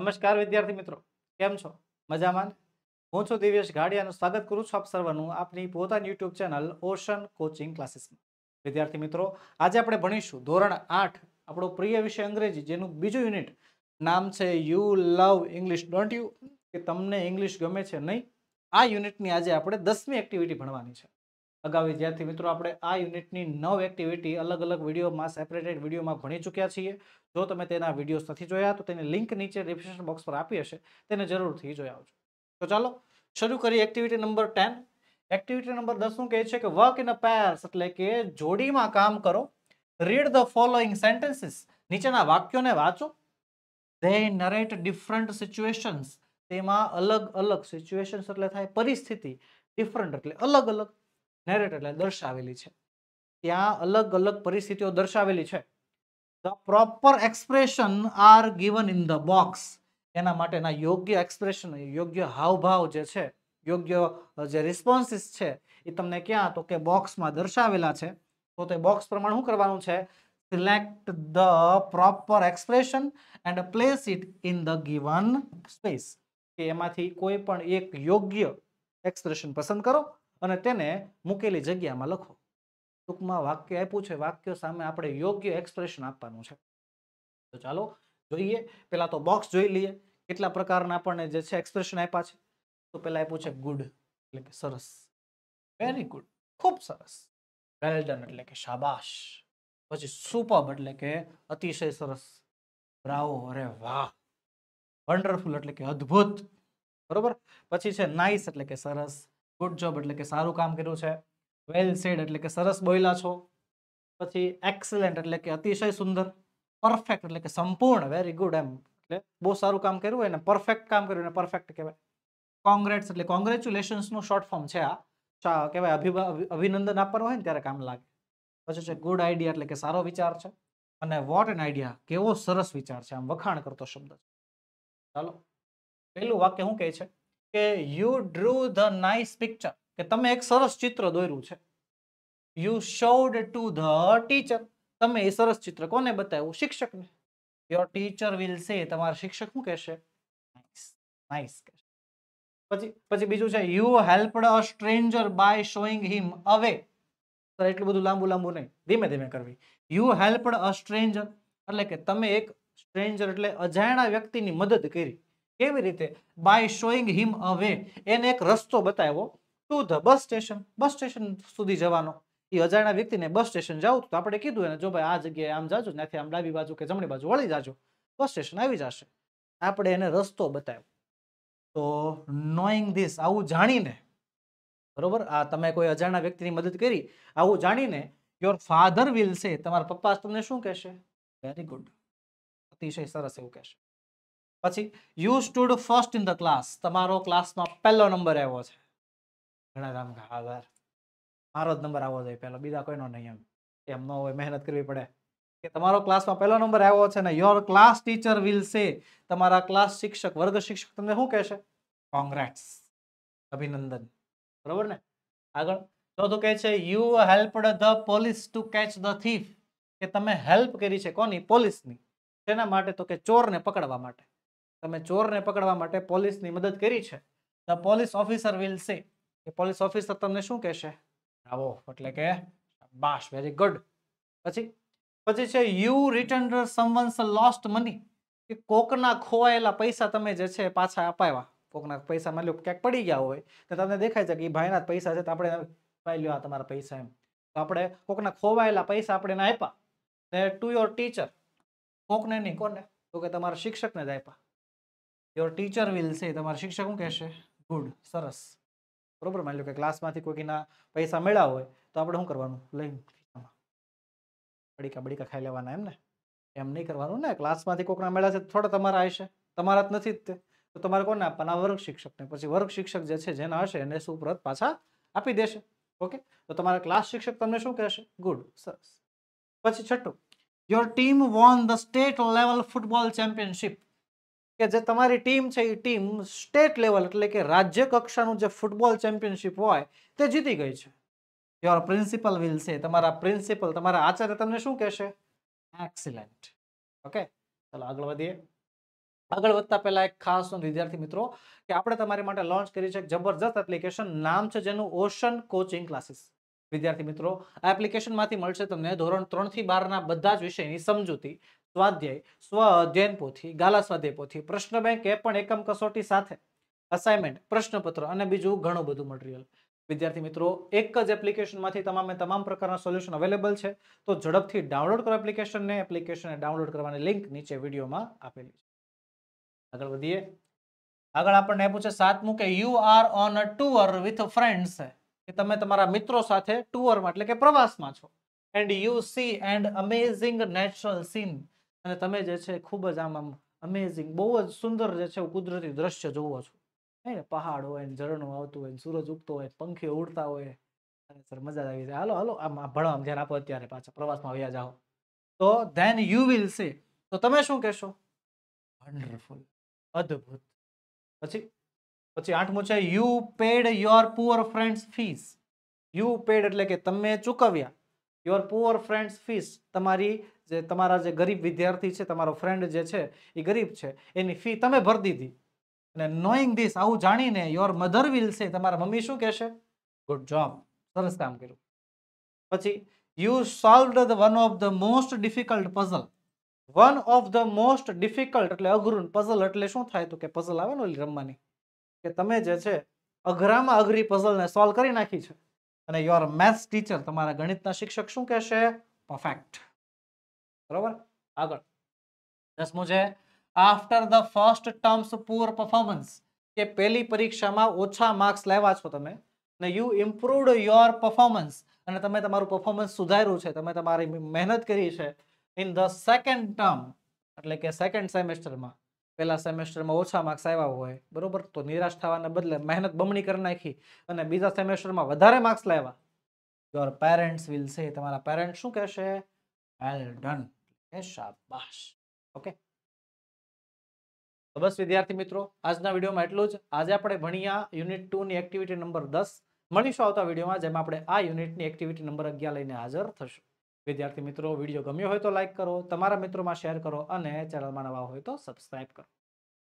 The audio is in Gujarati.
નમસ્કાર વિદ્યાર્થી મિત્રો કેમ છો મજામાં હું છું દિવ્યેશ ગાડિયાનું સ્વાગત કરું છું આપ સર્વનું આપની પોતાની યુટ્યુબ ચેનલ ઓશન કોચિંગ ક્લાસીસમાં વિદ્યાર્થી મિત્રો આજે આપણે ભણીશું ધોરણ આઠ આપણો પ્રિય વિષય અંગ્રેજી જેનું બીજું યુનિટ નામ છે you love English don't you કે તમને ઇંગ્લિશ ગમે છે નહીં આ યુનિટની આજે આપણે દસમી એક્ટિવિટી ભણવાની છે અગાઉ વિદ્યાર્થી મિત્રો આપણે આ યુનિટની નવ એક્ટિવિટી અલગ અલગ વિડીયોમાં સેપરેટેડ વિડીયોમાં ભણી ચૂક્યા છીએ જો તમે તેના વિડીયોઝ નથી જોયા તો તેની લિંક નીચે ડિસ્ક્રિપ્શન બોક્સ પર આપી હશે તેને જરૂરથી જોઈ આવજો તો ચાલો શરૂ કરીએ activity number ten activity number દસ શું કહે છે કે વર્ક ઇન અ પેર્સ એટલે કે જોડીમાં કામ કરો રીડ ધ ફોલોઈંગ સેન્ટેન્સીસ નીચેના વાક્યોને વાંચો ધે નરેટ ડિફરન્ટ સિચ્યુએશન્સ તેમાં અલગ અલગ સિચ્યુએશન્સ એટલે થાય પરિસ્થિતિ ડિફરન્ટ એટલે અલગ અલગ નેરેટ એટલે દર્શાવેલી છે ત્યાં અલગ અલગ પરિસ્થિતિઓ દર્શાવેલી છે the proper expression are given in the box એના માટેના યોગ્ય એક્સપ્રેશન યોગ્ય હાવભાવ જે છે યોગ્ય જે રિસ્પોન્સીસ છે એ તમને ક્યાં તો કે બોક્સમાં દર્શાવેલા છે તો તે બોક્સ પ્રમાણે શું કરવાનું છે select the proper expression and place it in the given space કે એમાંથી કોઈ પણ એક યોગ્ય એક્સપ્રેશન પસંદ કરો અને તેને મૂકેલી જગ્યામાં લખો ટૂંકમાં વાક્ય આપ્યું છે વાક્ય સામે આપણે યોગ્ય એક્સપ્રેશન આપવાનું છે તો ચાલો જોઈએ પહેલાં તો બોક્સ જોઈ લઈએ કેટલા પ્રકારના આપણને જે છે એક્સપ્રેશન આપ્યા છે તો પહેલાં આપ્યું છે ગુડ એટલે કે સરસ વેરી ગુડ ખૂબ સરસ વેલ ડન એટલે કે શાબાશ પછી સુપબ એટલે કે અતિશય સરસ બ્રાવો અરે વાહ વન્ડરફુલ એટલે કે અદ્ભુત બરોબર પછી છે નાઇસ એટલે કે સરસ ગુડ જોબ એટલે કે સારું કામ કર્યું છે વેલ સેડ એટલે કે સરસ બોયલા છો પછી એક્સલેન્ટ એટલે કે અતિશય સુંદર પરફેક્ટ એટલે કે સંપૂર્ણ વેરી ગુડ એમ એટલે બહુ સારું કામ કર્યું હોય ને પરફેક્ટ કામ કર્યું ને પરફેક્ટ કહેવાય કોંગ્રેટ્સ એટલે કોંગ્રેચ્યુલેશન્સનું શોર્ટ ફોર્મ છે આ કહેવાય અભિ અભિનંદન આપવાનું હોય ને ત્યારે કામ લાગે પછી છે ગુડ આઈડિયા એટલે કે સારો વિચાર છે અને વોટ એન આઈડિયા કેવો સરસ વિચાર છે આમ વખાણ કરતો શબ્દ છે ચાલો પહેલું વાક્ય શું કહે છે કે you drew the nice picture કે તમે એક સરસ ચિત્ર દોર્યું છે you showed to the teacher તમે એ સરસ ચિત્ર કોને બતાવ્યું શિક્ષકને યોર ટીચર વિલ સે તમારા શિક્ષક શું કહેશે નાઇસ નાઇસ કહેશે પછી પછી બીજું છે you helped a stranger by showing him away sir એટલું બધું લાંબુ લાંબુ નહીં ધીમે ધીમે કરવી યુ હેલ્પડ અ સ્ટ્રેન્જર એટલે કે તમે એક સ્ટ્રેન્જર એટલે અજાણા વ્યક્તિની મદદ કરી કેવી રીતે બાય શોઈંગ હિમ અવે એને એક રસ્તો બતાવ્યો to the bus station bus station સુધી જવાનો એ અજાણ્યા વ્યક્તિને બસ સ્ટેશન જાવ તો આપણે કીધું એને જો ભાઈ આ જગ્યાએ આમ જાજો ત્યાંથી આમ ડાબી બાજુ કે જમણી બાજુ વળી જાજો બસ સ્ટેશન આવી જશે આપણે એને રસ્તો બતાવ્યો તો નોઈંગ ધીસ આવું જાણીને બરોબર આ તમે કોઈ અજાણ્યા વ્યક્તિની મદદ કરી આવું જાણીને યોર ફાધર વિલ છે તમારા પપ્પા તમને શું કહેશે વેરી ગુડ અતિશય સરસ એવું કહેશે પછી you stood first in the class તમારો ક્લાસમાં પહેલો નંબર આવ્યો છે ઘણા રામ આધાર મારો જ નંબર આવવો જોઈએ પહેલો બીજા કોઈનો નહીં એમ એમ ન હોય મહેનત કરવી પડે કે તમારો ક્લાસમાં પહેલો નંબર આવ્યો છે ને યોર ક્લાસ ટીચર વિલ સે તમારા ક્લાસ શિક્ષક વર્ગ શિક્ષક તમને શું કહેશે કોંગ્રેટ્સ અભિનંદન બરોબર ને આગળ ચોથું કહે છે you helped the police to catch the thief કે તમે હેલ્પ કરી છે કોની પોલીસની તેના માટે તો કે ચોરને પકડવા માટે તમે ચોરને પકડવા માટે પોલીસની મદદ કરી છે ધ પોલીસ ઓફિસર વિલ સે કે પોલીસ ઓફિસર તમને શું કહેશે આવો એટલે કે બાશ વેરી ગુડ પછી પછી છે you return someone's lost money કે કોકના ખોવાયેલા પૈસા તમે જે છે પાછા અપાવ્યા કોકના પૈસા માની ક્યાંક પડી ગયા હોય તો તમને દેખાય છે કે એ ભાઈના પૈસા છે તો આપણે પાઈ લ્યો આ તમારા પૈસા એમ તો આપણે કોકના ખોવાયેલા પૈસા આપણે આપ્યા ટુ યોર ટીચર કોકને નહીં કોને તો કે તમારા શિક્ષકને જ આપ્યા યોર ટીચર વિલ સે તમારા શિક્ષક શું કહેશે ગુડ સરસ બરોબર માની લો કે ક્લાસમાંથી કોઈકના પૈસા મળ્યા હોય તો આપણે શું કરવાનું લઈ બડીકા બડીકા ખાઈ લેવાના એમ ને એમ નહીં કરવાનું ને ક્લાસમાંથી કોકના મળ્યા છે થોડા તમારા આવશે તમારા જ નથી જ તો તમારે કોને આપવાના વર્ગ શિક્ષકને પછી વર્ગ શિક્ષક જે છે જેના હશે એને સુપ્રત પાછા આપી દેશે ઓકે તો તમારા ક્લાસ શિક્ષક તમને શું કહેશે ગુડ સરસ પછી છઠ્ઠું your team won the state level football championship કે જે તમારી ટીમ છે એ ટીમ સ્ટેટ લેવલ એટલે કે રાજ્ય કક્ષાનું જે ફૂટબોલ ચેમ્પિયનશિપ હોય તે જીતી ગઈ છે યોર પ્રિન્સિપલ વિલ છે તમારા પ્રિન્સિપલ તમારા આચાર્ય તમને શું કહેશે એક્સિલન્ટ ઓકે ચલો આગળ વધીએ આગળ વધતા પહેલા એક ખાસ વિદ્યાર્થી મિત્રો કે આપણે તમારી માટે લોન્ચ કરી છે એક જબરજસ્ત એપ્લિકેશન નામ છે જેનું ઓશન કોચિંગ ક્લાસીસ વિદ્યાર્થી મિત્રો આ એપ્લિકેશનમાંથી મળશે તમને ધોરણ ત્રણથી બારના બધા જ વિષયની સમજૂતી સ્વાધ્યાય સ્વ અધ્યયન પોથી ગાલા સ્વાધ્યાય પોથી પ્રશ્ન બેંક એ પણ એકમ કસોટી સાથે અસાઇનમેન્ટ પ્રશ્નપત્ર અને બીજું ઘણું બધું મટીરિયલ વિદ્યાર્થી મિત્રો એક જ એપ્લિકેશનમાંથી તમામે તમામ પ્રકારના સોલ્યુશન અવેલેબલ છે તો ઝડપથી ડાઉનલોડ કરો એપ્લિકેશનને એપ્લિકેશનને ડાઉનલોડ કરવાની લિંક નીચે વિડીયોમાં આપેલી છે આગળ વધીએ આગળ આપણને પૂછે સાતમું કે you are on a tour with friends કે તમે તમારા મિત્રો સાથે ટુરમાં એટલે કે પ્રવાસમાં છો and you see and amazing natural scene અને તમે જે છે ખૂબ જ આમ આમ અમેઝિંગ બહુ જ સુંદર જે છે કુદરતી દ્રશ્ય જોવો છો હે ને પહાડ હોય ને ઝરણું આવતું હોય સૂરજ ઉગતો હોય પંખીઓ ઉડતા હોય અને સર મજા આવી જાય હાલો હાલો આમ ભણવામાં ધ્યાન આપો અત્યારે પાછા પ્રવાસમાં વ્યા જાઓ તો ધેન યુ વિલ સી તો તમે શું કહેશો વન્ડરફુલ અદ્ભુત પછી પછી આઠમું છે you paid your poor friends fees you paid એટલે કે તમે ચૂકવ્યા યોર પુઅર ફ્રેન્ડ્સ ફીસ તમારી જે તમારા જે ગરીબ વિદ્યાર્થી છે તમારો ફ્રેન્ડ જે છે એ ગરીબ છે એની ફી તમે ભરી દીધી અને નોઈંગ ધીસ આવું જાણીને યોર મધર વિલ છે તમારા મમ્મી શું કહેશે ગુડ જોબ સરસ કામ કર્યું પછી you solve the one of the most difficult puzzle one of the most difficult એટલે અઘરું પઝલ એટલે શું થાય તો કે પઝલ આવે ને રમવાની કે તમે જે છે અઘરામાં અઘરી પઝલને સોલ્વ કરી નાખી છે અને યોર મેથ્સ ટીચર તમારા ગણિતના શિક્ષક શું કહેશે પરફેક્ટ બરોબર આગળ દસમું છે after the first terms poor performance કે પહેલી પરીક્ષામાં ઓછા માર્ક્સ લેવા છો તમે અને યુ ઇમ્પ્રુવડ યોર પરફોર્મન્સ અને તમે તમારું પરફોર્મન્સ સુધાર્યું છે તમે તમારી મહેનત કરી છે ઇન ધ સેકન્ડ ટર્મ એટલે કે સેકન્ડ સેમેસ્ટરમાં પહેલા સેમેસ્ટરમાં ઓછા માર્ક્સ આવ્યા હોય બરોબર તો નિરાશ થવાના બદલે મહેનત બમણી કરી નાખી અને બીજા સેમેસ્ટરમાં વધારે માર્ક્સ લાવ્યા યોર પેરેન્ટ્સ વિલ સે તમારા પેરેન્ટ્સ શું કહેશે વેલ ડન શાબાશ ઓકે તો બસ વિદ્યાર્થી મિત્રો આજના વિડીયોમાં એટલું જ આજે આપણે ભણ્યા યુનિટ ટુની એક્ટિવિટી નંબર દસ મળીશું આવતા વિડીયોમાં જેમાં આપણે આ યુનિટની એક્ટિવિટી નંબર અગિયાર લઈને હાજર થશું વિદ્યાર્થી મિત્રો વિડીયો ગમ્યો હોય તો લાઇક કરો તમારા મિત્રોમાં શેર કરો અને ચેનલમાં નવા હોય તો સબસ્ક્રાઈબ કરો